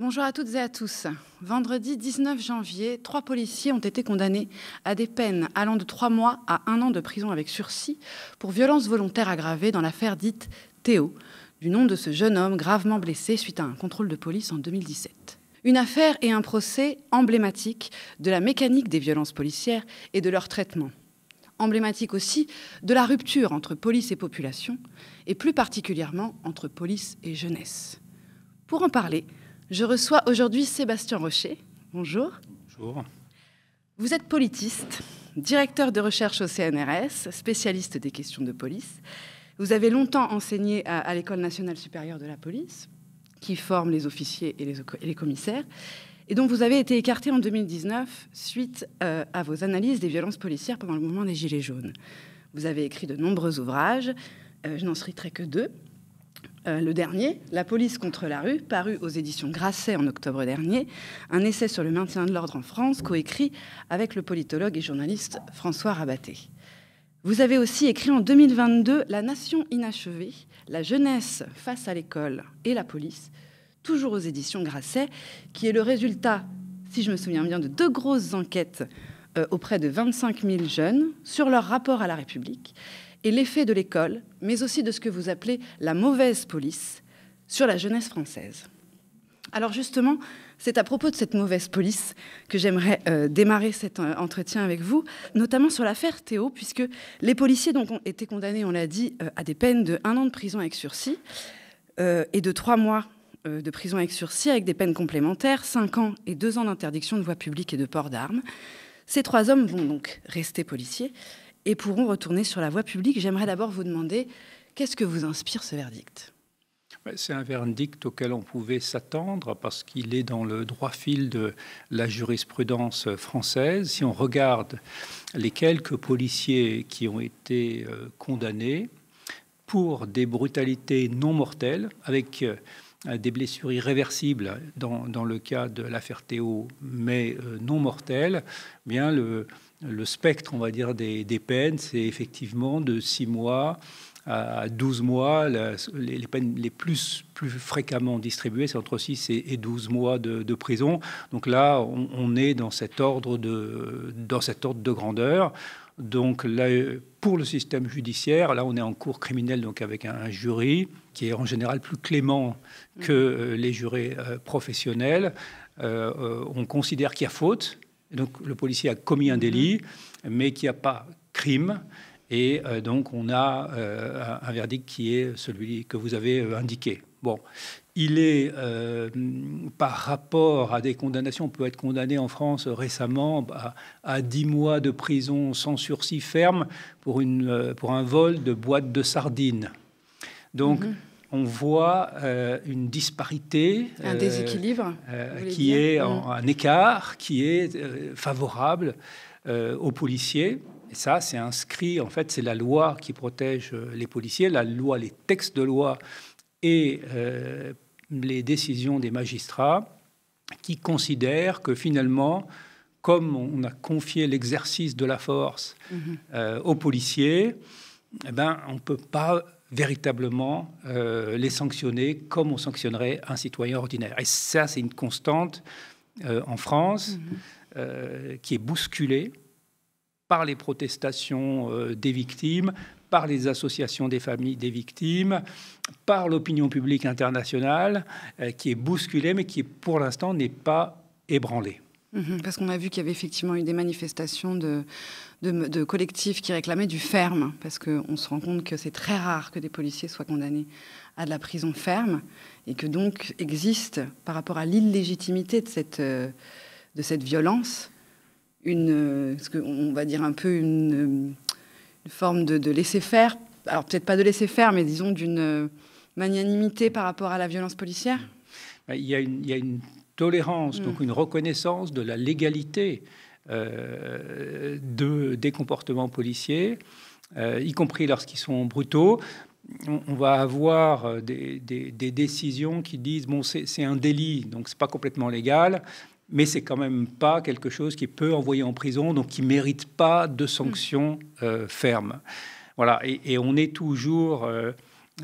Bonjour à toutes et à tous. Vendredi 19 janvier, trois policiers ont été condamnés à des peines allant de trois mois à un an de prison avec sursis pour violence volontaire aggravée dans l'affaire dite Théo, du nom de ce jeune homme gravement blessé suite à un contrôle de police en 2017. Une affaire et un procès emblématiques de la mécanique des violences policières et de leur traitement. Emblématique aussi de la rupture entre police et population, et plus particulièrement entre police et jeunesse. Pour en parler, je reçois aujourd'hui Sébastien Rocher. Bonjour. Bonjour. Vous êtes politiste, directeur de recherche au CNRS, spécialiste des questions de police. Vous avez longtemps enseigné à, l'École nationale supérieure de la police, qui forme les officiers et les, commissaires, et dont vous avez été écarté en 2019 suite euh, à vos analyses des violences policières pendant le mouvement des Gilets jaunes. Vous avez écrit de nombreux ouvrages, euh, je n'en citerai que deux, euh, le dernier, La police contre la rue, paru aux éditions Grasset en octobre dernier, un essai sur le maintien de l'ordre en France, coécrit avec le politologue et journaliste François Rabaté. Vous avez aussi écrit en 2022 La nation inachevée, la jeunesse face à l'école et la police, toujours aux éditions Grasset, qui est le résultat, si je me souviens bien, de deux grosses enquêtes euh, auprès de 25 000 jeunes sur leur rapport à la République et l'effet de l'école, mais aussi de ce que vous appelez la mauvaise police, sur la jeunesse française. Alors justement, c'est à propos de cette mauvaise police que j'aimerais euh, démarrer cet euh, entretien avec vous, notamment sur l'affaire Théo, puisque les policiers dont ont été condamnés, on l'a dit, euh, à des peines de un an de prison avec sursis et de trois mois de prison avec sursis avec des peines complémentaires, cinq ans et deux ans d'interdiction de voie publique et de port d'armes. Ces trois hommes vont donc rester policiers et pourront retourner sur la voie publique. J'aimerais d'abord vous demander qu'est-ce que vous inspire ce verdict ben, c'est un verdict auquel on pouvait s'attendre parce qu'il est dans le droit fil de la jurisprudence française. Si on regarde les quelques policiers qui ont été euh, condamnés pour des brutalités non mortelles, avec euh, des blessures irréversibles dans, le cas de l'affaire Théo, mais euh, non mortelles, eh bien le, le spectre, on va dire, des, peines, c'est effectivement de 6 mois à 12 mois. les, peines les plus, fréquemment distribuées, c'est entre 6 et, 12 mois de, prison. Donc là, on, est dans cet ordre de, dans cet ordre de grandeur. Donc là, pour le système judiciaire, là, on est en cours criminel donc avec un, jury qui est en général plus clément que euh, les jurés euh, professionnels. Euh, on considère qu'il y a faute, donc le policier a commis un délit, mhm. mais qui n'a pas crime. Et euh, donc on a euh, un, verdict qui est celui que vous avez euh, indiqué. Bon, il est, par rapport à des condamnations, on peut être condamné en France récemment à 10 mois de prison sans sursis ferme pour, une, pour un vol de boîte de sardines. Donc, mhm on voit euh, une disparité. Un euh, déséquilibre. Euh, qui est mm. un écart qui est favorable aux policiers. Et ça, c'est inscrit, en fait, c'est la loi qui protège les policiers, la loi, les textes de loi et les décisions des magistrats qui considèrent que finalement, comme on a confié l'exercice de la force mm-hmm. aux policiers, eh ben, on ne peut pas véritablement euh, les sanctionner comme on sanctionnerait un citoyen ordinaire. Et ça, c'est une constante euh, en France mhm. euh, qui est bousculée par les protestations des victimes, par les associations des familles des victimes, par l'opinion publique internationale, qui est bousculée, mais qui, pour l'instant, n'est pas ébranlée. Mhm. Parce qu'on a vu qu'il y avait effectivement eu des manifestations de, de, collectifs qui réclamaient du ferme, parce qu'on se rend compte que c'est très rare que des policiers soient condamnés à de la prison ferme, et que donc existe, par rapport à l'illégitimité de cette, euh, de cette violence, une, euh, ce on va dire un peu une, euh, forme de, laisser-faire, alors peut-être pas de laisser-faire, mais disons d'une magnanimité par rapport à la violence policière il bah, il y a une tolérance, mm. donc une reconnaissance de la légalité euh, de, des comportements policiers, euh, y compris lorsqu'ils sont brutaux. On, va avoir euh, des, décisions qui disent bon, c'est un délit, donc c'est pas complètement légal, mais c'est quand même pas quelque chose qui peut envoyer en prison, donc qui mérite pas de mm. sanctions fermes. Voilà, et, on est toujours.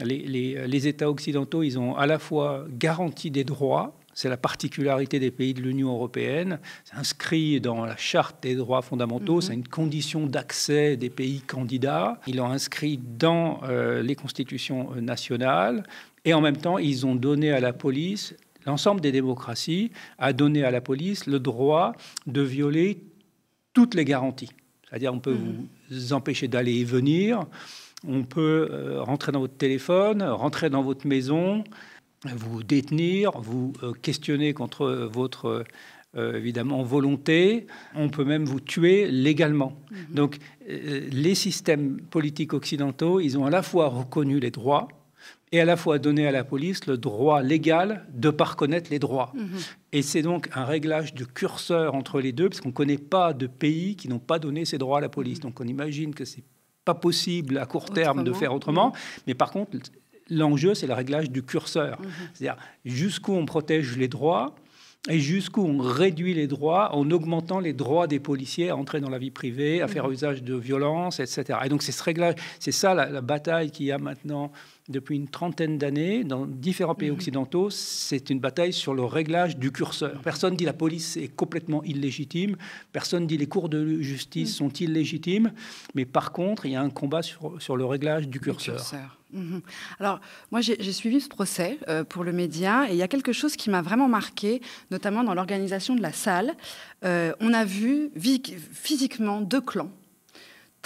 les États occidentaux, ils ont à la fois garanti des droits, c'est la particularité des pays de l'Union européenne, c'est inscrit dans la charte des droits fondamentaux, mhm. c'est une condition d'accès des pays candidats, ils l'ont inscrit dans euh, les constitutions euh, nationales, et en même temps, ils ont donné à la police, l'ensemble des démocraties a donné à la police le droit de violer toutes les garanties. C'est-à-dire on peut mhm. vous empêcher d'aller et venir, on peut euh, rentrer dans votre téléphone, rentrer dans votre maison, vous détenir, vous euh, questionner contre votre euh, évidemment volonté, on peut même vous tuer légalement. Mhm. Donc euh, les systèmes politiques occidentaux, ils ont à la fois reconnu les droits et à la fois donné à la police le droit légal de pas reconnaître les droits. Mhm. Et c'est donc un réglage de curseur entre les deux, parce qu'on ne connaît pas de pays qui n'ont pas donné ces droits à la police. Mhm. Donc on imagine que c'est pas possible à court terme de faire autrement. Mais par contre, l'enjeu, c'est le réglage du curseur. Mhm. C'est-à-dire jusqu'où on protège les droits et jusqu'où on réduit les droits en augmentant les droits des policiers à entrer dans la vie privée, à faire mhm. usage de violence, etc. Et donc c'est ce réglage, c'est ça la, bataille qu'il y a maintenant depuis une trentaine d'années dans différents pays mhm. occidentaux. C'est une bataille sur le réglage du curseur. Personne dit la police est complètement illégitime, personne dit les cours de justice sont illégitimes, mais par contre il y a un combat sur, le réglage du curseur. Mhm. Alors, moi, j'ai suivi ce procès euh, pour le média et il y a quelque chose qui m'a vraiment marqué, notamment dans l'organisation de la salle. Euh, on a vu physiquement deux clans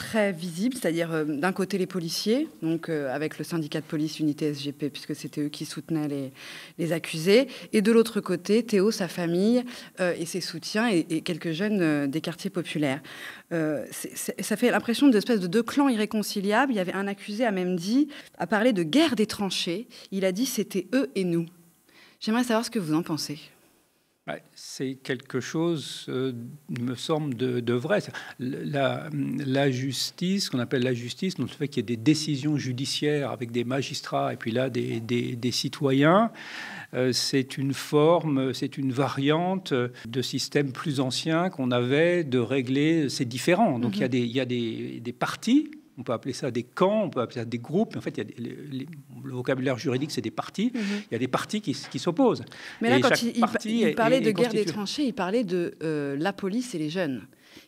très visible, c'est-à-dire euh, d'un côté les policiers, donc euh, avec le syndicat de police Unité SGP, puisque c'était eux qui soutenaient les, les accusés, et de l'autre côté Théo, sa famille euh, et ses soutiens et, quelques jeunes des quartiers populaires. ça fait l'impression espèce de deux clans irréconciliables. Il y avait un accusé a même dit, a parlé de guerre des tranchées. Il a dit c'était eux et nous. J'aimerais savoir ce que vous en pensez. C'est quelque chose, euh, me semble, de, vrai. La, la justice, qu'on appelle la justice, donc le fait qu'il y ait des décisions judiciaires avec des magistrats et puis là des, citoyens, euh, c'est une forme, c'est une variante de système plus ancien qu'on avait de régler ces différends. Donc il y a, mhm. des, il y a des parties on peut appeler ça des camps, on peut appeler ça des groupes. En fait, le vocabulaire juridique, c'est des partis. Mm-hmm. Il y a des partis qui, s'opposent. Mais là, quand il, parlait de guerre des tranchées, il parlait de euh, la police et les jeunes.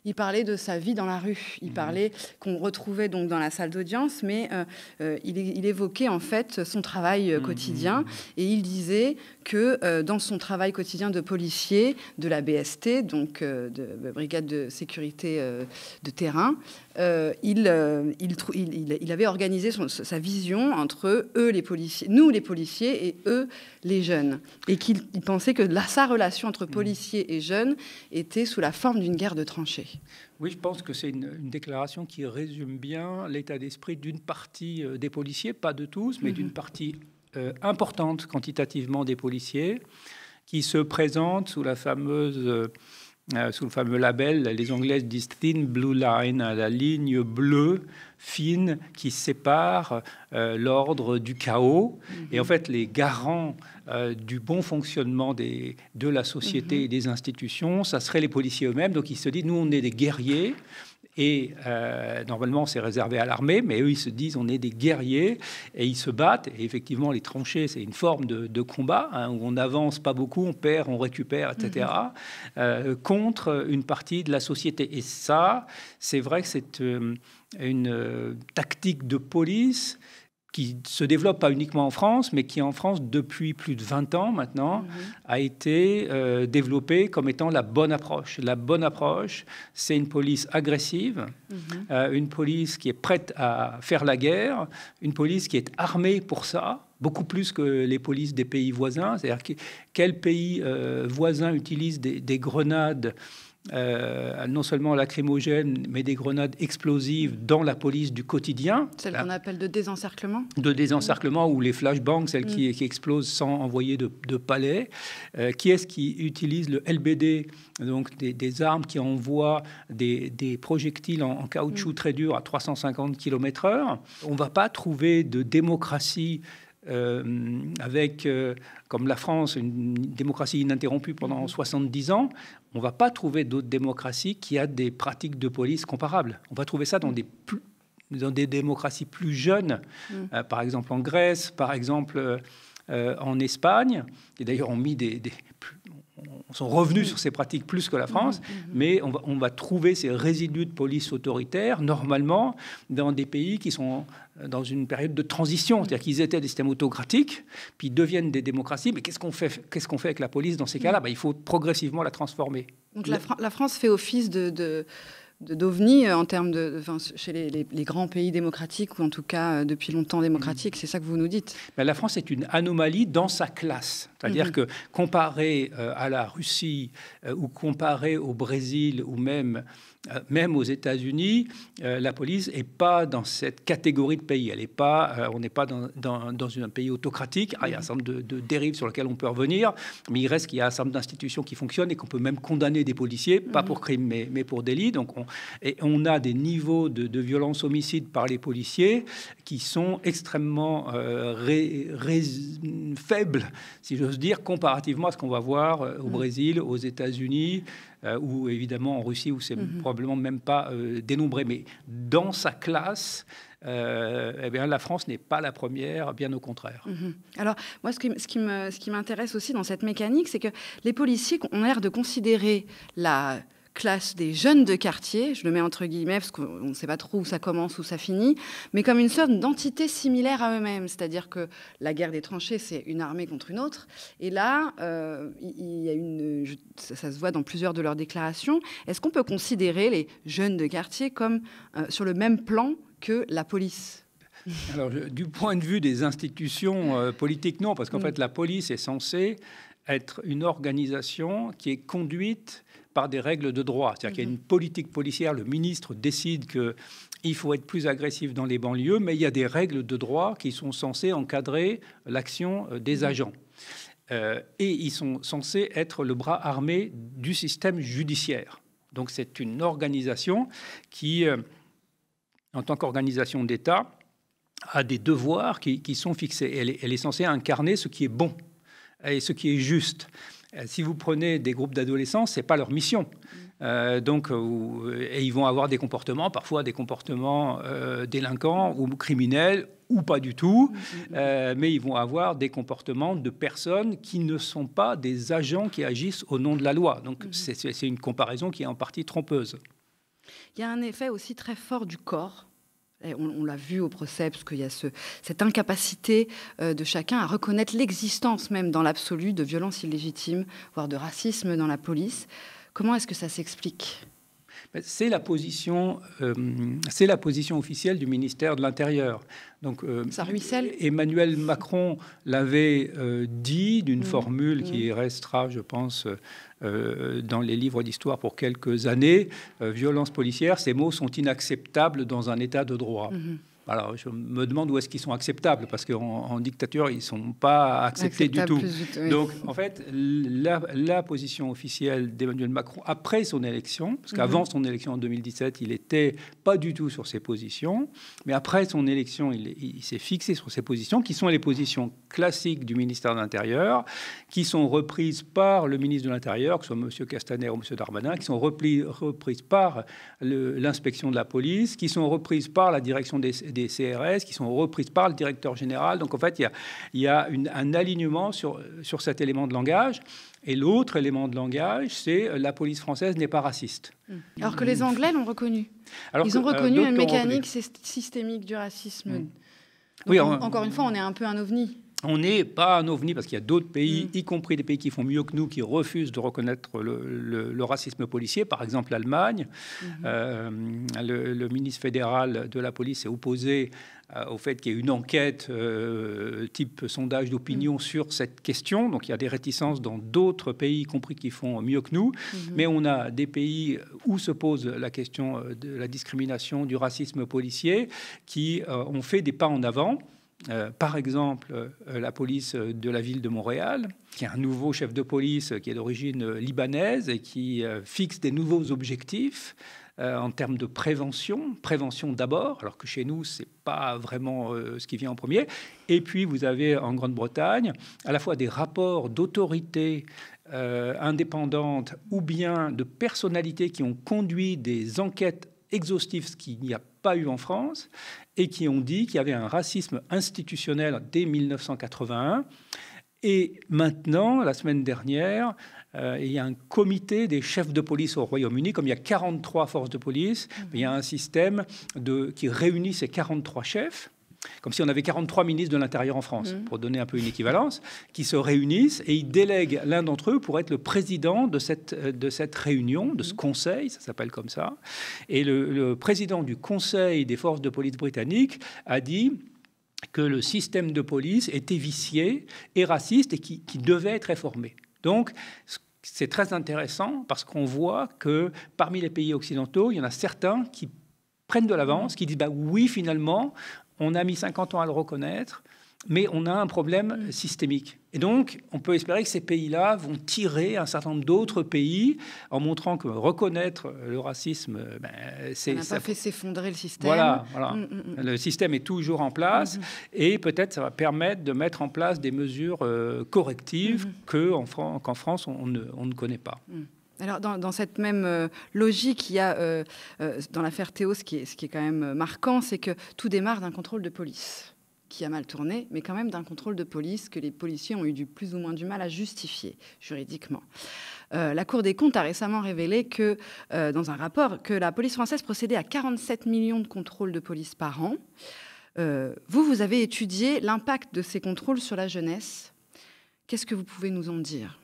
Il parlait de sa vie dans la rue. Il mm-hmm. parlait qu'on retrouvait donc dans la salle d'audience, mais euh, euh, il, évoquait en fait son travail mm-hmm. quotidien et il disait que dans son travail quotidien de policier de la BST, donc de brigade de sécurité de terrain, euh, euh, il, il, avait organisé sa vision entre eux, les policiers, nous les policiers, et eux, les jeunes. Et qu'il pensait que sa relation entre mmh. policiers et jeunes était sous la forme d'une guerre de tranchées. Oui, je pense que c'est une, déclaration qui résume bien l'état d'esprit d'une partie euh, des policiers, pas de tous, mais mmh. d'une partie importante quantitativement des policiers, qui se présente sous la fameuse euh, sous le fameux label, les Anglais disent thin blue line, hein, la ligne bleue fine qui sépare euh, l'ordre du chaos. Et en mhm. fait, les garants euh, du bon fonctionnement de la société et mhm. des institutions, ça serait les policiers eux-mêmes. Donc ils se disent, nous, on est des guerriers et euh, normalement, c'est réservé à l'armée, mais eux, ils se disent on est des guerriers et ils se battent. Et effectivement, les tranchées, c'est une forme de, combat hein, où on n'avance pas beaucoup, on perd, on récupère, etc. Mm-hmm. Euh, contre une partie de la société. Et ça, c'est vrai que c'est euh, une tactique de police qui se développe pas uniquement en France, mais qui en France, depuis plus de 20 ans maintenant, mhm. a été développé euh, développée comme étant la bonne approche. La bonne approche, c'est une police agressive, mhm. euh, une police qui est prête à faire la guerre, une police qui est armée pour ça, beaucoup plus que les polices des pays voisins. C'est-à-dire quels quel pays voisins euh, voisin utilise des, des grenades euh, non seulement lacrymogènes, mais des grenades explosives dans la police du quotidien. Celle qu'on appelle de désencerclement De désencerclement ou les flashbangs, celles qui, qui, explosent sans envoyer de, palais. Euh, qui est-ce qui utilise le LBD, donc des, armes qui envoient des, projectiles en, caoutchouc mm. très dur à 350 km/h On ne va pas trouver de démocratie. Euh, avec, comme la France, une démocratie ininterrompue pendant 70 mm-hmm. ans, on ne va pas trouver d'autres démocraties qui a des pratiques de police comparables. On va trouver ça dans mm. des dans des démocraties plus jeunes, mm. euh, par exemple en Grèce, par exemple euh, euh, en Espagne, et d'ailleurs on mis des, sont revenus sur ces pratiques plus que la France, mm, mm, mm. mais on va, trouver ces résidus de police autoritaire normalement dans des pays qui sont euh, dans une période de transition, c'est-à-dire qu'ils étaient des systèmes autocratiques, puis deviennent des démocraties. Mais qu'est-ce qu'on fait, qu'est-ce qu'on fait avec la police dans ces cas-là bah, Il faut progressivement la transformer. Donc la, France fait office de d'OVNI euh, en termes de, chez les, grands pays démocratiques ou en tout cas euh, depuis longtemps démocratiques. C'est ça que vous nous dites. la France est une anomalie dans sa classe, c'est-à-dire mhm. que comparée euh, à la Russie ou comparée au Brésil ou même euh, même aux États-Unis, euh, la police n'est pas dans cette catégorie de pays. Elle pas, euh, on n'est pas dans, un pays autocratique. Ah, il y a un mm-hmm. certain nombre de, dérives sur lesquelles on peut revenir, mais il reste qu'il y a un certain nombre d'institutions qui fonctionnent et qu'on peut même condamner des policiers, pas mm-hmm. pour crime, mais, pour délit. Donc on, et on a des niveaux de, violence homicide par les policiers qui sont extrêmement faibles, si j'ose dire, comparativement à ce qu'on va voir au mm-hmm. Brésil, aux États-Unis, euh, ou évidemment en Russie où c'est mhm. probablement même pas euh, dénombré. Mais dans sa classe, euh, eh bien, la France n'est pas la première, bien au contraire. Mhm. Alors, moi, ce ce qui m'intéresse aussi dans cette mécanique, c'est que les policiers ont l'air de considérer la classe des jeunes de quartier, je le mets entre guillemets parce qu'on ne sait pas trop où ça commence, où ça finit, mais comme une sorte d'entité similaire à eux-mêmes. C'est-à-dire que la guerre des tranchées, c'est une armée contre une autre. Et là, euh, il une, ça, se voit dans plusieurs de leurs déclarations. Est-ce qu'on peut considérer les jeunes de quartier comme euh, sur le même plan que la police Alors, du point de vue des institutions euh, politiques, non, parce qu'en mm. fait, la police est censée être une organisation qui est conduite par des règles de droit. C'est-à-dire qu'il y a mhm. une politique policière, le ministre décide qu'il faut être plus agressif dans les banlieues, mais il y a des règles de droit qui sont censées encadrer l'action euh, des mhm. agents. Euh, et ils sont censés être le bras armé du système judiciaire. Donc c'est une organisation qui, euh, en tant qu'organisation d'État, a des devoirs qui, sont fixés. Elle elle est, censée incarner ce qui est bon et ce qui est juste. Euh, si vous prenez des groupes d'adolescents, n'est pas leur mission. Mm. Euh, donc, euh, et ils vont avoir des comportements, parfois des comportements délinquants ou criminels ou pas du tout, mm, mm, mais ils vont avoir des comportements de personnes qui ne sont pas des agents qui agissent au nom de la loi. Donc, c'est une comparaison qui est en partie trompeuse. Il y a un effet aussi très fort du corps on, l'a vu au procès, parce qu'il y a cette incapacité euh, de chacun à reconnaître l'existence même dans l'absolu de violences illégitimes, voire de racisme dans la police. Comment est-ce que ça s'explique c'est la position, euh, c'est la position officielle du ministère de l'Intérieur. Donc, euh, ruisselle. Emmanuel Macron l'avait euh, dit d'une mmh. formule mmh. qui restera, je pense, dans les livres d'histoire pour quelques années. violence policière, ces mots sont inacceptables dans un état de droit. Mmh. Alors, je me demande où est-ce qu'ils sont acceptables, parce qu'en en dictature, ils ne sont pas acceptés du tout. Donc, en fait, la, position officielle d'Emmanuel Macron après son élection, parce qu'avant mhm. son élection en 2017, il n'était pas du tout sur ses positions, mais après son élection, il, s'est fixé sur ses positions, qui sont les positions classiques du ministère de l'Intérieur, qui sont reprises par le ministre de l'Intérieur, que ce soit M. Castaner ou M. Darmanin, qui sont reprises par l'inspection de la police, qui sont reprises par la direction des des CRS qui sont reprises par le directeur général. Donc en fait, il y a, il y un alignement sur, sur cet élément de langage. Et l'autre élément de langage, c'est euh, la police française n'est pas raciste. Mmh. Alors que les Anglais l'ont reconnu. Ils ont euh, reconnu une mécanique systémique du racisme. Mmh. encore une fois, on est un peu un ovni on n'est pas un ovni parce qu'il y a d'autres pays, mm. y compris des pays qui font mieux que nous, qui refusent de reconnaître le, racisme policier. Par exemple, l'Allemagne. Mm-hmm. Euh, le, ministre fédéral de la police est opposé euh, au fait qu'il y ait une enquête euh, type sondage d'opinion mm. sur cette question. Donc, il y a des réticences dans d'autres pays, y compris qui font mieux que nous. Mm-hmm. Mais on a des pays où se pose la question de la discrimination, du racisme policier, qui ont fait des pas en avant. Euh, par exemple euh, la police de la ville de Montréal, qui a un nouveau chef de police qui est d'origine libanaise et qui euh, fixe des nouveaux objectifs en termes de prévention, prévention d'abord, alors que chez nous, ce n'est pas vraiment ce qui vient en premier. Et puis, vous avez en Grande-Bretagne à la fois des rapports d'autorités indépendantes ou bien de personnalités qui ont conduit des enquêtes exhaustif, ce qu'il n'y a pas eu en France, et qui ont dit qu'il y avait un racisme institutionnel dès 1981. Et maintenant, la semaine dernière, euh, il y a un comité des chefs de police au Royaume-Uni, comme il y a 43 forces de police, mmh. il y a un système qui réunit ces 43 chefs comme si on avait 43 ministres de l'Intérieur en France, mm. pour donner un peu une équivalence, qui se réunissent et ils délèguent l'un d'entre eux pour être le président de cette, euh, de cette réunion, de ce mm. conseil, ça s'appelle comme ça. Et le, président du conseil des forces de police britanniques a dit que le système de police était vicié et raciste et qui, qui devait être réformé. Donc, c'est très intéressant parce qu'on voit que parmi les pays occidentaux, il y en a certains qui prennent de l'avance, mm. qui disent bah oui finalement on a mis 50 ans à le reconnaître, mais on a un problème systémique. Et donc, on peut espérer que ces pays-là vont tirer un certain nombre d'autres pays en montrant que reconnaître le racisme, ben, c'est... Ça n'a fait s'effondrer le système. Voilà, mm, mm, mm. le système est toujours en place et peut-être ça va permettre de mettre en place des mesures euh, correctives qu'en France, on ne, connaît pas. Alors, dans, cette même euh, logique, euh, euh, dans l'affaire Théo, ce qui est, quand même marquant, c'est que tout démarre d'un contrôle de police qui a mal tourné, mais quand même d'un contrôle de police que les policiers ont eu du plus ou moins du mal à justifier juridiquement. la Cour des comptes a récemment révélé que, dans un rapport, que la police française procédait à 47 millions de contrôles de police par an. vous, vous avez étudié l'impact de ces contrôles sur la jeunesse. Qu'est-ce que vous pouvez nous en dire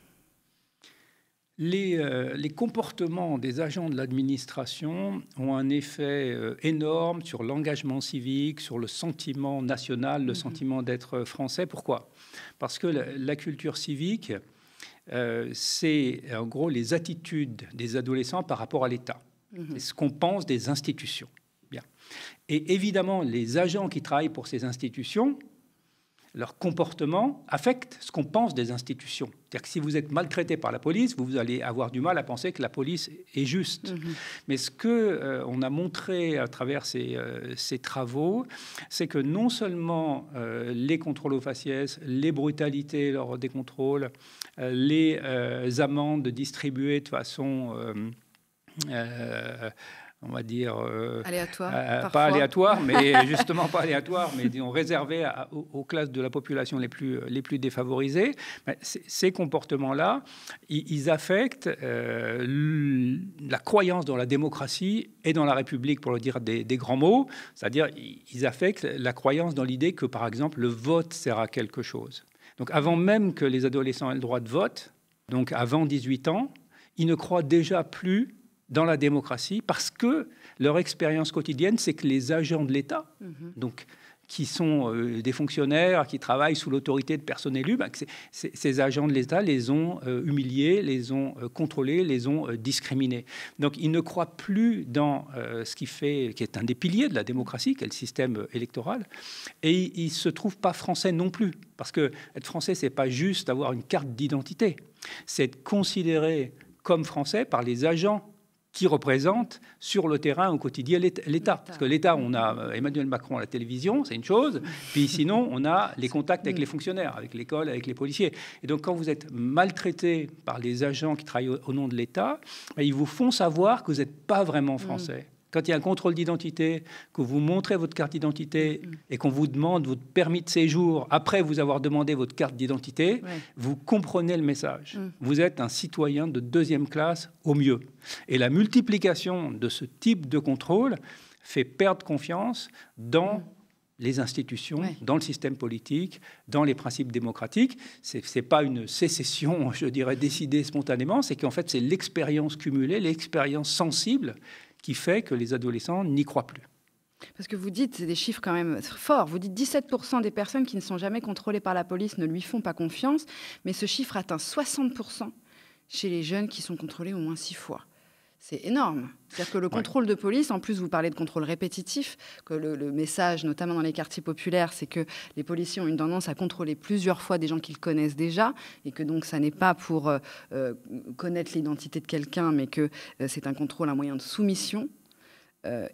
euh, les, comportements des agents de l'administration ont un effet euh, énorme sur l'engagement civique, sur le sentiment national, le mm-hmm. sentiment d'être français. Pourquoi Parce que la, culture civique, euh, c'est en gros les attitudes des adolescents par rapport à l'État. Mm-hmm. ce qu'on pense des institutions. Bien. Et évidemment, les agents qui travaillent pour ces institutions, leur comportement affecte ce qu'on pense des institutions. C'est-à-dire que si vous êtes maltraité par la police, vous allez avoir du mal à penser que la police est juste. Mhm. Mais ce que euh, on a montré à travers ces, euh, travaux, c'est que non seulement euh, les contrôles aux faciès, les brutalités lors des contrôles, les amendes distribuées de façon on va dire euh, aléatoire, euh, pas aléatoire, mais justement pas aléatoire, mais disons réservé aux, classes de la population les plus les plus défavorisées. ces comportements-là, ils, affectent euh, la croyance dans la démocratie et dans la République, pour le dire des, des grands mots. C'est-à-dire, ils affectent la croyance dans l'idée que, par exemple, le vote sert à quelque chose. Donc, avant même que les adolescents aient le droit de vote, donc avant 18 ans, ils ne croient déjà plus dans la démocratie parce que leur expérience quotidienne, c'est que les agents de l'État, mhm. donc qui sont euh, des fonctionnaires qui travaillent sous l'autorité de personnes élues, bah, ces agents de l'État les ont euh, humiliés, les ont euh, contrôlés, les ont discriminés. Donc ils ne croient plus dans ce qui fait, qui est un des piliers de la démocratie, qui est le système électoral, et ils ne se trouvent pas français non plus, parce que être français, c'est pas juste avoir une carte d'identité, c'est être considéré comme français par les agents qui représente sur le terrain au quotidien l'État. Parce que l'État, on a euh, Emmanuel Macron à la télévision, c'est une chose, puis sinon, on a les contacts avec les fonctionnaires, avec l'école, avec les policiers. Et donc, quand vous êtes maltraité par les agents qui travaillent au, nom de l'État, ben, ils vous font savoir que vous n'êtes pas vraiment mm. français. Quand il y a un contrôle d'identité, que vous montrez votre carte d'identité mm-hmm. et qu'on vous demande votre permis de séjour après vous avoir demandé votre carte d'identité, vous comprenez le message. Mm. Vous êtes un citoyen de deuxième classe au mieux. Et la multiplication de ce type de contrôle fait perdre confiance dans mm. les institutions, dans le système politique, dans les principes démocratiques. Ce n'est pas une sécession, je dirais, décidée spontanément, c'est qu'en fait, c'est l'expérience cumulée, l'expérience sensible qui fait que les adolescents n'y croient plus. Parce que vous dites, c'est des chiffres quand même forts, vous dites 17% des personnes qui ne sont jamais contrôlées par la police ne lui font pas confiance, mais ce chiffre atteint 60% chez les jeunes qui sont contrôlés au moins six fois c'est énorme. C'est-à-dire que le contrôle de police, en plus, vous parlez de contrôle répétitif, que le, message, notamment dans les quartiers populaires, c'est que les policiers ont une tendance à contrôler plusieurs fois des gens qu'ils connaissent déjà, et que donc ça n'est pas pour euh, euh, connaître l'identité de quelqu'un, mais que euh, c'est un contrôle, un moyen de soumission,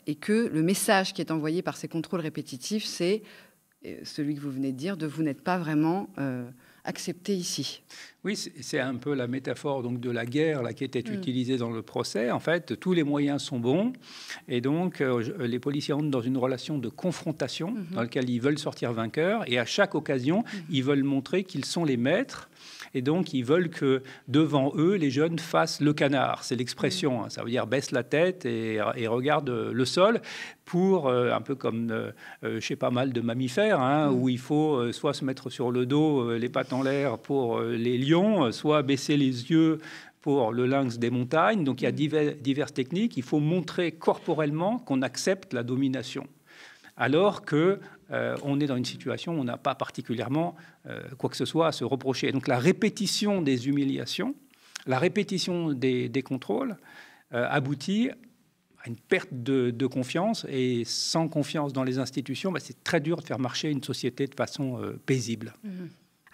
et que le message qui est envoyé par ces contrôles répétitifs, c'est celui que vous venez de dire, de vous n'êtes pas vraiment accepté ici. Oui, c'est un peu la métaphore donc de la guerre là, qui était mm. utilisée dans le procès. En fait, tous les moyens sont bons et donc euh, les policiers entrent dans une relation de confrontation mm-hmm. dans laquelle ils veulent sortir vainqueurs et à chaque occasion, mm. ils veulent montrer qu'ils sont les maîtres et donc, ils veulent que devant eux, les jeunes fassent le canard. C'est l'expression. Hein. Ça veut dire baisse la tête et, et regarde le sol pour, euh, un peu comme chez euh, euh, pas mal de mammifères, hein, mm. où il faut soit se mettre sur le dos, les pattes en l'air pour les lions, soit baisser les yeux pour le lynx des montagnes. Donc il y a mm. diverses techniques. Il faut montrer corporellement qu'on accepte la domination alors que euh, on est dans une situation où on n'a pas particulièrement euh, quoi que ce soit à se reprocher. donc la répétition des humiliations, la répétition des, contrôles euh, aboutit à une perte de, confiance. Et sans confiance dans les institutions, bah, c'est très dur de faire marcher une société de façon paisible. Mm-hmm.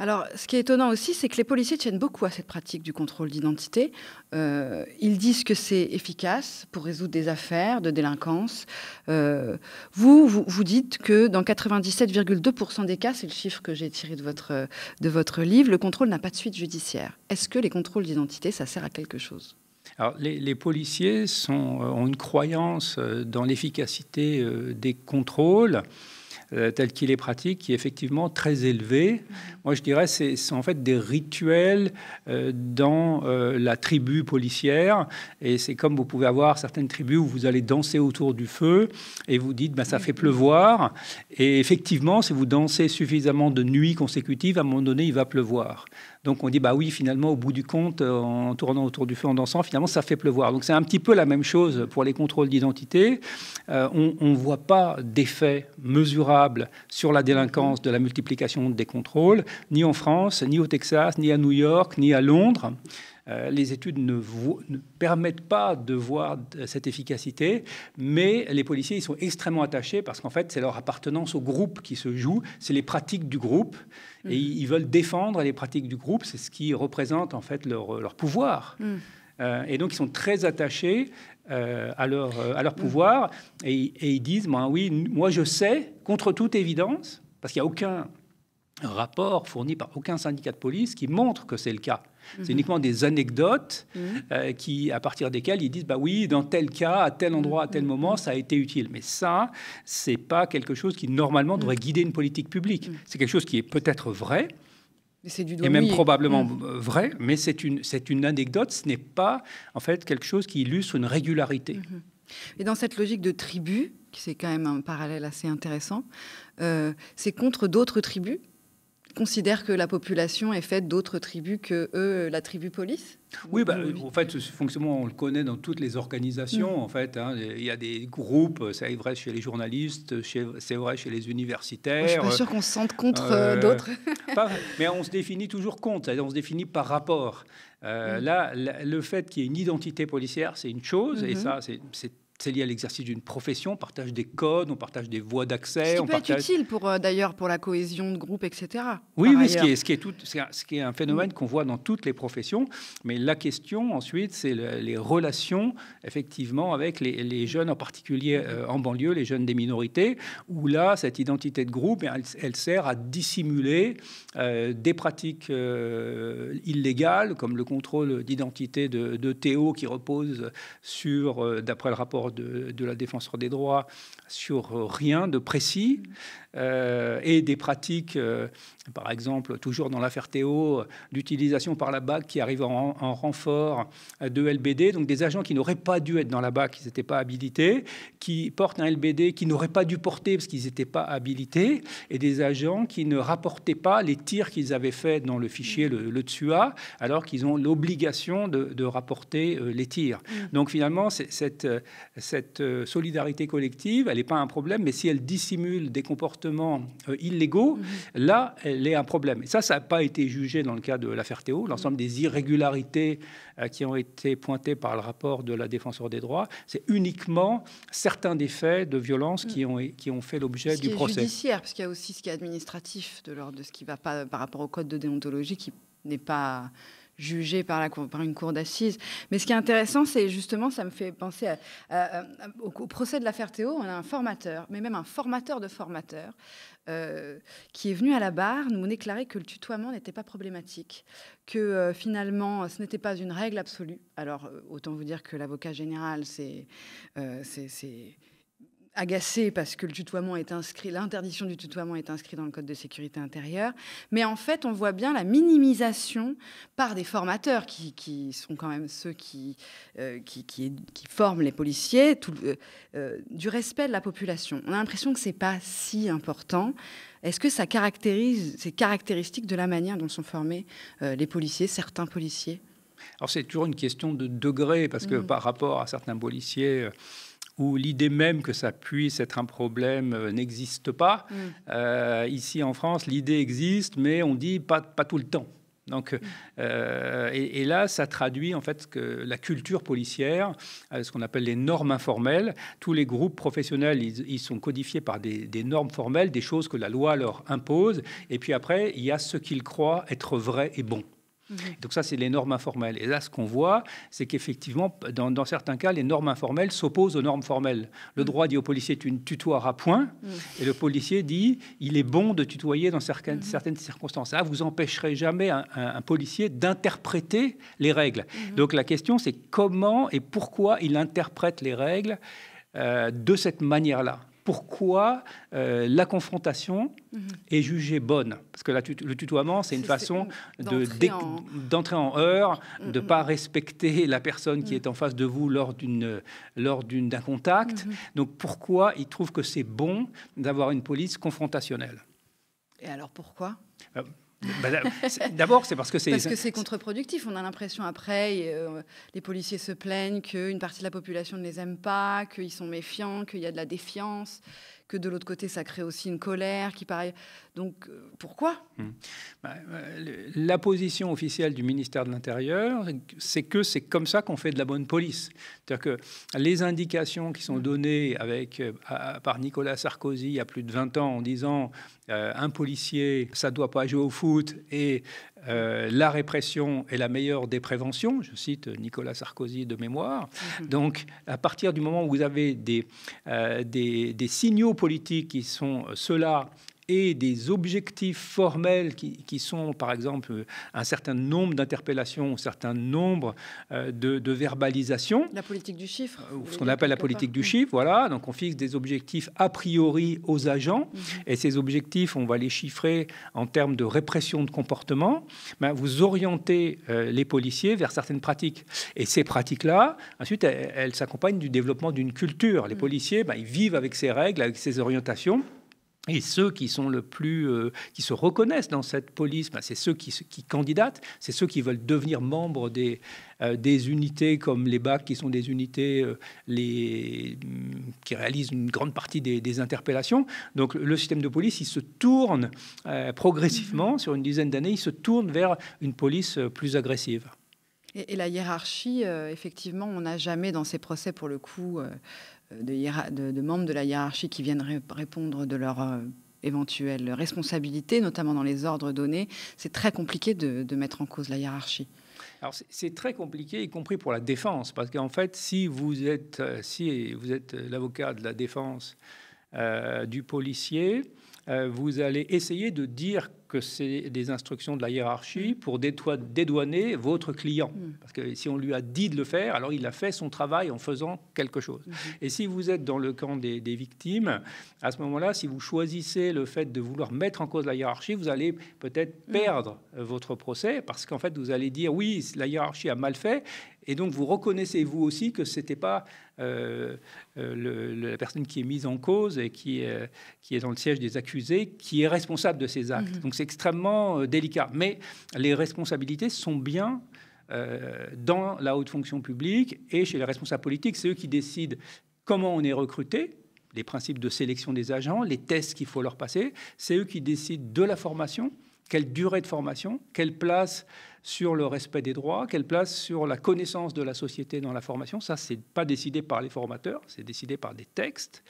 Alors, ce qui est étonnant aussi, c'est que les policiers tiennent beaucoup à cette pratique du contrôle d'identité. Euh, ils disent que c'est efficace pour résoudre des affaires de délinquance. Euh, vous, vous, dites que dans 97,2% des cas, c'est le chiffre que j'ai tiré de votre, de votre livre, le contrôle n'a pas de suite judiciaire. Est-ce que les contrôles d'identité, ça sert à quelque chose alors, les, policiers euh, ont une croyance dans l'efficacité des contrôles. Euh, tel qu'il est pratique, qui est effectivement très élevé. Moi, je dirais, c'est en fait des rituels euh, dans euh, la tribu policière. Et c'est comme vous pouvez avoir certaines tribus où vous allez danser autour du feu et vous dites, bah, ça fait pleuvoir. Et effectivement, si vous dansez suffisamment de nuits consécutives, à un moment donné, il va pleuvoir. Donc on dit, bah oui, finalement, au bout du compte, euh, en tournant autour du feu, en dansant, finalement, ça fait pleuvoir. Donc c'est un petit peu la même chose pour les contrôles d'identité. Euh, on ne voit pas d'effet mesurable sur la délinquance de la multiplication des contrôles, ni en France, ni au Texas, ni à New York, ni à Londres. Euh, les études ne, ne, permettent pas de voir cette efficacité, mais les policiers ils sont extrêmement attachés parce qu'en fait, c'est leur appartenance au groupe qui se joue, c'est les pratiques du groupe, et mm. ils, veulent défendre les pratiques du groupe, c'est ce qui représente en fait leur, pouvoir. Mm. Euh, et donc, ils sont très attachés euh, à, leur, pouvoir. Mm. Et, ils disent, ben oui, moi je sais, contre toute évidence, parce qu'il n'y a aucun rapport fourni par aucun syndicat de police qui montre que c'est le cas. C'est uniquement des anecdotes mhm. euh, qui, à partir desquelles ils disent bah oui, dans tel cas, à tel endroit, à tel mhm. moment, ça a été utile. Mais ça, c'est pas quelque chose qui normalement mhm. devrait guider une politique publique. C'est quelque chose qui est peut-être vrai. et même probablement vrai, mais c'est une, une anecdote, ce n'est pas en fait quelque chose qui illustre une régularité. Et dans cette logique de tribu, qui c'est quand même un parallèle assez intéressant, euh, c'est contre d'autres tribus considèrent que la population est faite d'autres tribus que eux, la tribu police oui, bah, en fait, ce fonctionnement, on le connaît dans toutes les organisations. Mm. En fait, hein. il y a des groupes, ça est vrai chez les journalistes, c'est vrai chez les universitaires. Je suis pas euh, sûr qu'on se sente contre euh, euh, d'autres. mais on se définit toujours contre, on se définit par rapport. Mm. Là, le fait qu'il y ait une identité policière, c'est une chose, et mm-hmm. ça, c'est c'est lié à l'exercice d'une profession, on partage des codes, on partage des voies d'accès. on peut être utile pour euh, d'ailleurs pour la cohésion de groupe, etc. Oui, oui, ce qui, est, ce qui est, tout, ce qui est un phénomène mm. qu'on voit dans toutes les professions. Mais la question ensuite, c'est les relations effectivement avec les, jeunes, en particulier euh, en banlieue, les jeunes des minorités, où là, cette identité de groupe, elle, sert à dissimuler euh, des pratiques illégales, comme le contrôle d'identité de, de Théo qui repose sur, d'après le rapport de, de la défenseur des droits sur euh, rien de précis. Euh, et des pratiques, euh, par exemple, toujours dans l'affaire Théo, d'utilisation par la BAC qui arrive en, renfort de LBD, donc des agents qui n'auraient pas dû être dans la BAC, qui n'étaient pas habilités, qui portent un LBD qui n'auraient pas dû porter parce qu'ils n'étaient pas habilités, et des agents qui ne rapportaient pas les tirs qu'ils avaient faits dans le fichier, le, TUA, alors qu'ils ont l'obligation de, rapporter euh, les tirs. Mm. Donc finalement, cette, cette solidarité collective, elle n'est pas un problème, mais si elle dissimule des comportements comportements euh, illégaux, mhm. là, elle est un problème. Et ça, ça n'a pas été jugé dans le cas de l'affaire Théo. L'ensemble des irrégularités euh, qui ont été pointées par le rapport de la défenseur des droits, c'est uniquement certains des faits de violence qui, mm. ont, qui ont fait l'objet du qui procès. Est judiciaire, parce qu'il y a aussi ce qui est administratif, de l'ordre de ce qui va pas par rapport au code de déontologie qui n'est pas jugé par, la par une cour d'assises. Mais ce qui est intéressant, c'est justement, ça me fait penser au, procès de l'affaire Théo, on a un formateur, mais même un formateur de formateurs, euh, qui est venu à la barre nous déclarer que le tutoiement n'était pas problématique, que euh, finalement, ce n'était pas une règle absolue. Alors, euh, autant vous dire que l'avocat général, c'est... c'est Agacé parce que le tutoiement est inscrit, l'interdiction du tutoiement est inscrite dans le code de sécurité intérieure. Mais en fait, on voit bien la minimisation par des formateurs qui, sont quand même ceux qui, euh, qui, qui, forment les policiers, euh, euh, du respect de la population. On a l'impression que c'est pas si important. Est-ce que ça caractérise, ces caractéristiques de la manière dont sont formés les policiers, certains policiers Alors c'est toujours une question de degré, parce que mm. par rapport à certains policiers où l'idée même que ça puisse être un problème euh, n'existe pas. Mm. Euh, ici en France, l'idée existe, mais on dit pas, tout le temps. Donc, mm. euh, et, là, ça traduit en fait que la culture policière, ce qu'on appelle les normes informelles. Tous les groupes professionnels, ils, sont codifiés par des, des, normes formelles, des choses que la loi leur impose. Et puis après, il y a ce qu'ils croient être vrai et bon. Mhm. Donc ça, c'est les normes informelles. Et là, ce qu'on voit, c'est qu'effectivement, dans, certains cas, les normes informelles s'opposent aux normes formelles. Le mhm. droit dit au policier, tu ne à point, mhm. et le policier dit, il est bon de tutoyer dans certaines, circonstances. Ça ah, vous empêcherez jamais un, policier d'interpréter les règles. Donc la question, c'est comment et pourquoi il interprète les règles euh, de cette manière-là pourquoi euh, la confrontation mhm. est jugée bonne. Parce que le tutoiement, c'est une façon d'entrer de, en... en... heure, de ne pas mm. respecter la personne qui mm. est en face de vous lors d'un contact. Mm, Donc pourquoi il trouve que c'est bon d'avoir une police confrontationnelle Et alors pourquoi euh, bah, d'abord, c'est parce que c'est... que c'est contre-productif. On a l'impression après, euh, les policiers se plaignent qu'une partie de la population ne les aime pas, qu'ils sont méfiants, qu'il y a de la défiance, que de l'autre côté, ça crée aussi une colère qui paraît... Donc, euh, pourquoi hmm. bah, euh, La position officielle du ministère de l'Intérieur, c'est que c'est comme ça qu'on fait de la bonne police. C'est-à-dire que les indications qui sont hmm. données avec, par Nicolas Sarkozy il y a plus de 20 ans en disant euh, un policier, ça ne doit pas jouer au foot, et euh, la répression est la meilleure des préventions, je cite euh, Nicolas Sarkozy de mémoire. Mhm. Donc, à partir du moment où vous avez des, des signaux politiques qui sont ceux-là, et des objectifs formels qui, sont, par exemple, un certain nombre d'interpellations, un certain nombre euh, de, verbalisations. La politique du chiffre. Euh, ce qu'on appelle la politique du mm. chiffre, voilà. Donc on fixe des objectifs a priori aux agents, mm-hmm. et ces objectifs, on va les chiffrer en termes de répression de comportement. Ben, vous orientez euh, les policiers vers certaines pratiques. Et ces pratiques-là, ensuite, elles s'accompagnent du développement d'une culture. Les mm. policiers, ben, ils vivent avec ces règles, avec ces orientations. Et ceux qui sont le plus, euh, qui se reconnaissent dans cette police, ben, c'est ceux qui, qui candidatent, c'est ceux qui veulent devenir membres des, euh, des unités comme les BAC, qui sont des unités euh, les, mm, qui réalisent une grande partie des, interpellations. Donc le système de police, il se tourne progressivement, sur une dizaine d'années, il se tourne vers une police plus agressive. Et, et la hiérarchie, effectivement, on n'a jamais dans ces procès, pour le coup, euh, de, membres de la hiérarchie qui viennent répondre de leur éventuelles éventuelle responsabilité, notamment dans les ordres donnés, c'est très compliqué de, mettre en cause la hiérarchie. Alors c'est très compliqué, y compris pour la défense, parce qu'en fait, si vous êtes, euh, si vous êtes euh, l'avocat de la défense du policier, vous allez essayer de dire que c'est des instructions de la hiérarchie mm. pour dédouaner votre client. Mm. Parce que si on lui a dit de le faire, alors il a fait son travail en faisant quelque chose. Mm-hmm. Et si vous êtes dans le camp des, victimes, à ce moment-là, si vous choisissez le fait de vouloir mettre en cause la hiérarchie, vous allez peut-être mm. perdre euh, votre procès parce qu'en fait, vous allez dire oui, la hiérarchie a mal fait. Et donc, vous reconnaissez vous aussi que c'était pas euh, euh, la personne qui est mise en cause et qui, qui est dans le siège des accusés qui est responsable de ces actes. Mm-hmm. Donc, extrêmement euh, délicat. Mais les responsabilités sont bien euh, dans la haute fonction publique et chez les responsables politiques. C'est eux qui décident comment on est recruté, les principes de sélection des agents, les tests qu'il faut leur passer. C'est eux qui décident de la formation, quelle durée de formation, quelle place sur le respect des droits, quelle place sur la connaissance de la société dans la formation. Ça, n'est pas décidé par les formateurs, c'est décidé par des textes.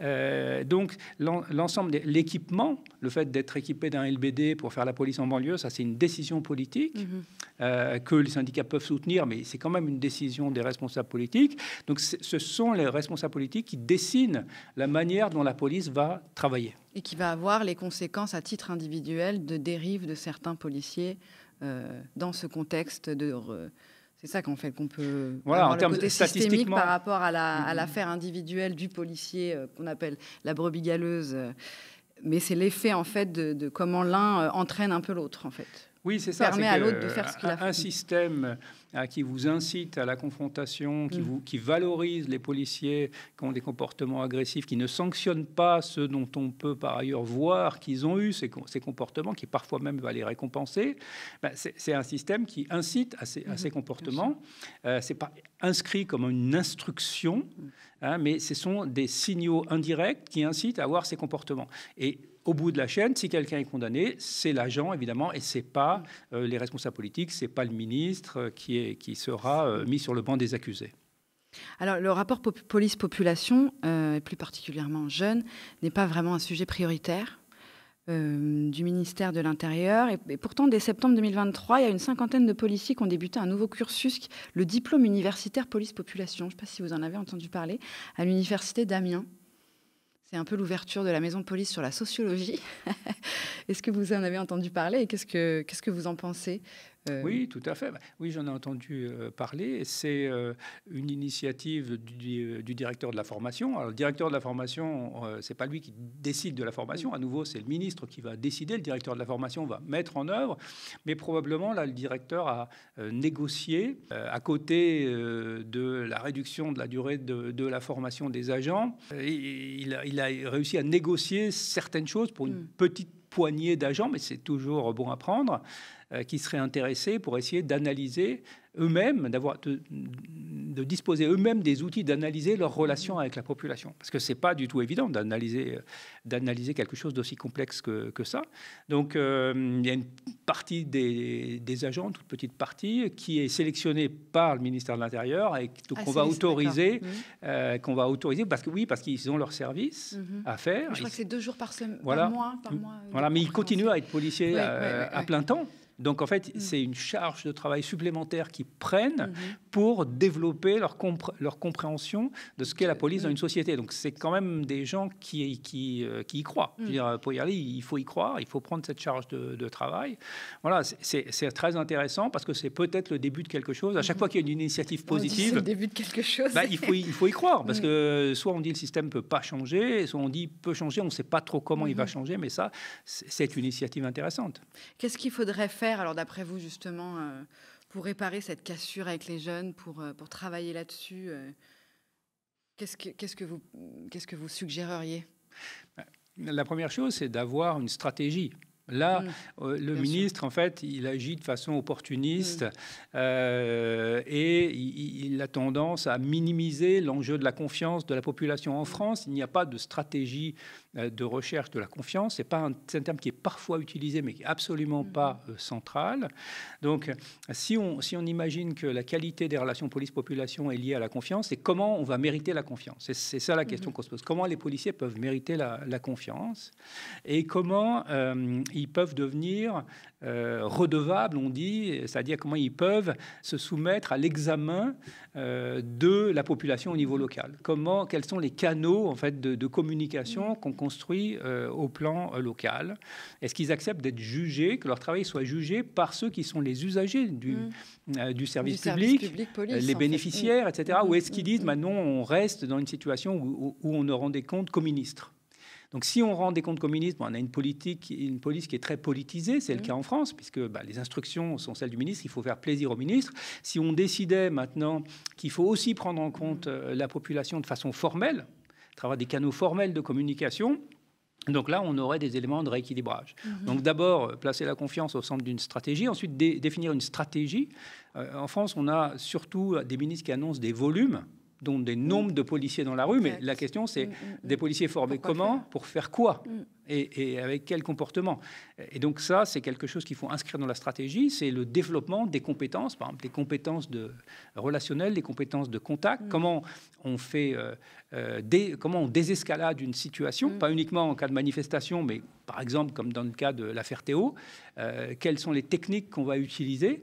Euh, donc, l'ensemble de l'équipement, le fait d'être équipé d'un LBD pour faire la police en banlieue, ça, c'est une décision politique mm-hmm. euh, que les syndicats peuvent soutenir, mais c'est quand même une décision des responsables politiques. Donc, ce sont les responsables politiques qui dessinent la manière dont la police va travailler. Et qui va avoir les conséquences à titre individuel de dérives de certains policiers euh, dans ce contexte de... C'est ça qu'en fait qu'on peut voilà, en le côté systémique par rapport à mhm. l'affaire individuelle du policier euh, qu'on appelle la brebis galeuse. mais c'est l'effet en fait de, comment l'un euh, entraîne un peu l'autre en fait. Oui, c'est ça. à Un système qui vous incite à la confrontation, mm. qui, valorise les policiers qui ont des comportements agressifs, qui ne sanctionne pas ceux dont on peut par ailleurs voir qu'ils ont eu ces, comportements, qui parfois même va les récompenser, ben, c'est un système qui incite à ces, mm-hmm, comportements. Euh, c'est pas inscrit comme une instruction, mm. hein, mais ce sont des signaux indirects qui incitent à avoir ces comportements. Et au bout de la chaîne, si quelqu'un est condamné, c'est l'agent, évidemment, et ce n'est pas euh, les responsables politiques, ce n'est pas le ministre euh, qui, est, qui sera euh, mis sur le banc des accusés. Alors, le rapport police-population, et plus particulièrement jeune, n'est pas vraiment un sujet prioritaire du ministère de l'Intérieur. Et, et, pourtant, dès septembre 2023, il y a une cinquantaine de policiers qui ont débuté un nouveau cursus, le diplôme universitaire police-population. Je ne sais pas si vous en avez entendu parler, à l'université d'Amiens. C'est un peu l'ouverture de la maison de police sur la sociologie. Est-ce que vous en avez entendu parler et qu'est-ce que, qu'est-ce que vous en pensez euh, oui, tout à fait. Oui, j'en ai entendu euh, parler. C'est euh, une initiative du, directeur de la formation. Alors, le directeur de la formation, c'est pas lui qui décide de la formation. À nouveau, c'est le ministre qui va décider. Le directeur de la formation va mettre en œuvre. Mais probablement, là, le directeur a négocié à côté de la réduction de la durée de, la formation des agents. il, a, réussi à négocier certaines choses pour une hmm. petite poignée d'agents, mais c'est toujours bon à prendre, euh, qui seraient intéressés pour essayer d'analyser eux-mêmes, d'avoir, de, disposer eux-mêmes des outils d'analyser leurs relations avec la population. Parce que c'est pas du tout évident d'analyser, d'analyser quelque chose d'aussi complexe que, que, ça. Donc euh, il y a une partie des, des, agents, toute petite partie, qui est sélectionnée par le ministère de l'Intérieur et ah, qu'on va autoriser, euh, qu'on va autoriser, parce que oui, parce qu'ils ont leur service mhm. à faire. je crois que c'est deux jours par, semaine, voilà, mois. Euh, voilà, mais ils continuent à être policiers à plein temps. Donc en fait, mm. c'est une charge de travail supplémentaire qu'ils prennent mm-hmm. pour développer leur, leur compréhension de ce qu'est la police dans une société. Donc c'est quand même des gens qui, qui, euh, y croient. Je veux mm. dire, pour y aller, il faut y croire, il faut prendre cette charge de, travail. Voilà, c'est très intéressant parce que c'est peut-être le début de quelque chose. À chaque mm-hmm. fois qu'il y a une initiative positive, le début de quelque chose. Bah, il, faut, il faut y croire parce que soit on dit le système peut pas changer, soit on dit peut changer, on ne sait pas trop comment il va mm-hmm. changer, mais ça, c'est une initiative intéressante. Qu'est-ce qu'il faudrait faire alors d'après vous, justement, euh, pour réparer cette cassure avec les jeunes, pour, euh, pour travailler là-dessus euh, qu'est-ce que, qu'est-ce, que vous, quest que vous suggéreriez bah, La première chose, c'est d'avoir une stratégie. Là, mmh. le ministre, en fait, il agit de façon opportuniste mmh. et il, a tendance à minimiser l'enjeu de la confiance de la population en France. Il n'y a pas de stratégie euh, de recherche de la confiance. C'est pas un, terme qui est parfois utilisé, mais qui est absolument mm-hmm. pas euh, central. Donc, si on, si on imagine que la qualité des relations police-population est liée à la confiance, c'est comment on va mériter la confiance. C'est ça la mm-hmm. question qu'on se pose. Comment les policiers peuvent mériter la, confiance et comment euh, ils peuvent devenir euh, redevables, on dit, c'est-à-dire comment ils peuvent se soumettre à l'examen euh, de la population au niveau local. Comment, quels sont les canaux en fait de, communication qu'on construit euh, au plan local Est-ce qu'ils acceptent d'être jugés, que leur travail soit jugé par ceux qui sont les usagers du, mm. service, public, les bénéficiaires, etc. Mm. Ou est-ce mm. qu'ils disent maintenant bah on reste dans une situation où, où on ne rendait compte qu'aux ministres donc si on rend des comptes communistes, on a une politique, une police qui est très politisée, c'est le mmh. cas en France, puisque bah, les instructions sont celles du ministre, il faut faire plaisir au ministre. Si on décidait maintenant qu'il faut aussi prendre en compte mmh. euh, la population de façon formelle, à travers des canaux formels de communication, donc là, on aurait des éléments de rééquilibrage. Mmh. Donc d'abord, euh, placer la confiance au centre d'une stratégie, ensuite définir une stratégie. Euh, en France, on a surtout des ministres qui annoncent des volumes dont des mm. nombres de policiers dans la rue, mais la question c'est mm, mm, des policiers formés comment, pour faire quoi et, avec quel comportement. Et donc ça, c'est quelque chose qu'il faut inscrire dans la stratégie, c'est le développement des compétences, par exemple des compétences de relationnelles, des compétences de contact, comment on fait, euh, euh, comment on désescalade une situation, pas uniquement en cas de manifestation, mais par exemple comme dans le cas de l'affaire Théo, euh, quelles sont les techniques qu'on va utiliser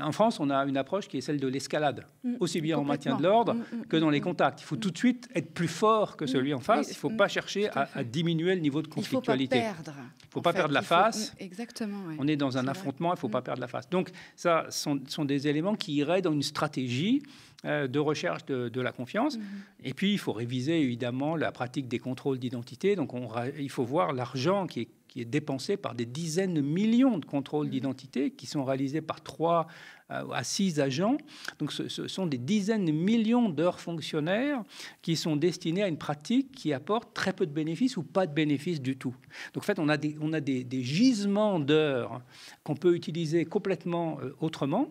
en France, on a une approche qui est celle de l'escalade, mm, aussi bien en maintien de l'ordre mm, mm, que dans les contacts. Il faut tout de suite être plus fort que celui en face. Il ne faut pas chercher à, diminuer le niveau de conflictualité. Il ne faut pas perdre. la face. Exactement. On est dans un affrontement, il ne faut pas perdre la face. Donc, ça sont, des éléments qui iraient dans une stratégie euh, de recherche de, la confiance. Mm-hmm. Et puis, il faut réviser évidemment la pratique des contrôles d'identité. Donc, il faut voir l'argent qui est qui est dépensé par des dizaines de millions de contrôles mmh. d'identité qui sont réalisés par trois euh, à six agents. Donc ce, sont des dizaines de millions d'heures fonctionnaires qui sont destinées à une pratique qui apporte très peu de bénéfices ou pas de bénéfices du tout. Donc en fait, on a on a des gisements d'heures qu'on peut utiliser complètement euh, autrement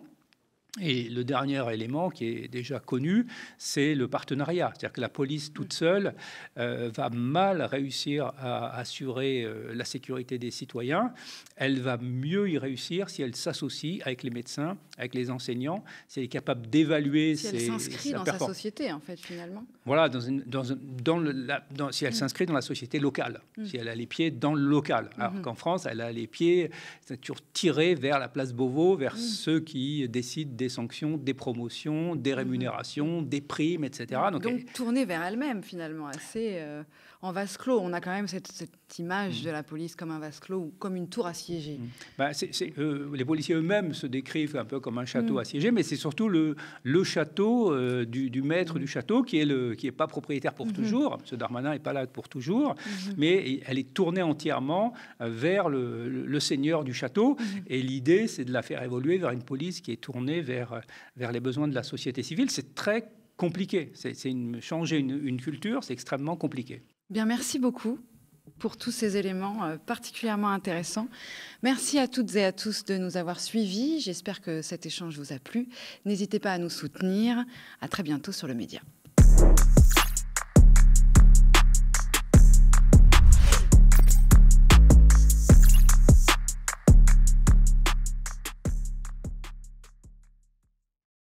et le dernier élément qui est déjà connu, c'est le partenariat. C'est-à-dire que la police toute mm. seule euh, va mal réussir à assurer euh, la sécurité des citoyens. Elle va mieux y réussir si elle s'associe avec les médecins, avec les enseignants, si elle est capable d'évaluer si elle s'inscrit dans sa société, en fait, finalement. Voilà, dans une, dans, dans le, si elle mm. s'inscrit dans la société locale, mm. si elle a les pieds dans le local. Mm-hmm. Alors qu'en France, elle a les pieds, c'est toujours tiré vers la place Beauvau, vers ceux qui décident des des sanctions, des promotions, des mhm. rémunérations, des primes, etc. Donc, tournée vers elle-même finalement, assez. Euh, en vase clos. On a quand même cette, image mm. de la police comme un vase clos, ou comme une tour assiégée. Mm. Bah, euh, les policiers eux-mêmes se décrivent un peu comme un château mm. assiégé, mais c'est surtout le, château euh, du, maître du château qui est le qui est pas propriétaire pour mm-hmm. toujours. Ce Darmanin n'est pas là pour toujours, mm-hmm. mais elle est tournée entièrement euh, vers le, seigneur du château. Mm-hmm. Et l'idée, c'est de la faire évoluer vers une police qui est tournée vers les besoins de la société civile. C'est très compliqué. C'est changer une culture, c'est extrêmement compliqué merci beaucoup pour tous ces éléments euh, particulièrement intéressants. Merci à toutes et à tous de nous avoir suivis. J'espère que cet échange vous a plu. N'hésitez pas à nous soutenir. À très bientôt sur le média.